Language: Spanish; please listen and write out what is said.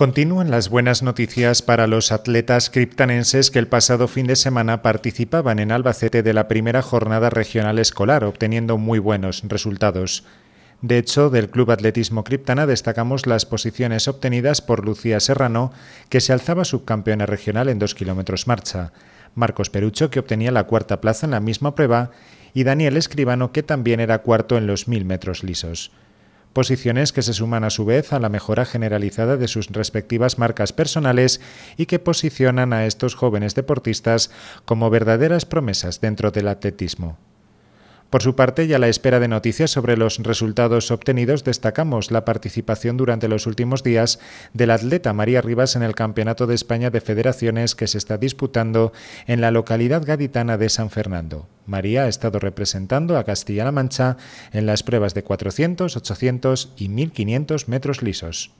Continúan las buenas noticias para los atletas criptanenses que el pasado fin de semana participaban en Albacete de la primera jornada regional escolar, obteniendo muy buenos resultados. De hecho, del Club Atletismo Criptana destacamos las posiciones obtenidas por Lucía Serrano, que se alzaba subcampeona regional en 2 kilómetros marcha, Marcos Perucho, que obtenía la cuarta plaza en la misma prueba, y Daniel Escribano, que también era cuarto en los 1000 metros lisos posiciones que se suman a su vez a la mejora generalizada de sus respectivas marcas personales y que posicionan a estos jóvenes deportistas como verdaderas promesas dentro del atletismo. Por su parte, y a la espera de noticias sobre los resultados obtenidos, destacamos la participación durante los últimos días del atleta María Rivas en el Campeonato de España de Federaciones que se está disputando en la localidad gaditana de San Fernando. María ha estado representando a Castilla-La Mancha en las pruebas de 400, 800 y 1500 metros lisos.